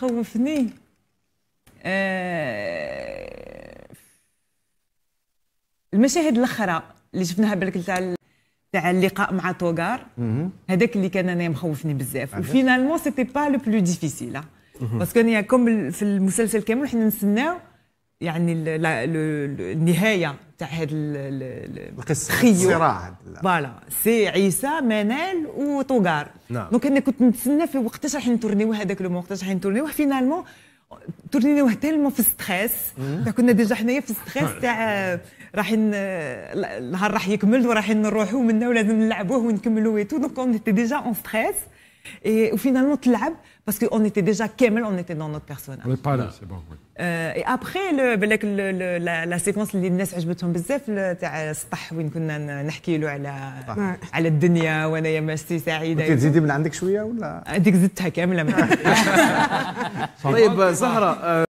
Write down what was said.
خوفني آه المشاهد الاخرى اللي شفناها بالك تاع تاع اللقاء مع توغار هذاك اللي كان انا مخوفني بزاف وفينالمون سيتي با لو بلو ديفيسيل باسكو انا كوم في المسلسل كامل حنا نستناو يعني النهايه تاع هذا القصه الصراع فوالا سي عيسى منال وطوغار نعم دونك انا كنت نتسنى في وقتاش راح نتورنيو هذاك لو وقتاش راح نتورنيو فينالمون تورنيو تالمون في ستريس كنا ديجا حنايا في ستريس تاع راح النهار راح يكمل وراح نروحوا منا ولازم نلعبوه ونكملوا ويتو دونك اون ديجا اون ستريس وفينالمون تلعب parce qu'on était déjà Kemel, on était dans notre personnage. On n'est pas là, c'est bon. Oui. Euh, et après, le, le, le, la, la séquence اللي الناس عجبتهم بزاف تاع السطح وين كنا نحكي له على على الدنيا وانا يا ماستي سعيده تزيدي من عندك شويه ولا؟ هذيك زدتها كامله طيب زهره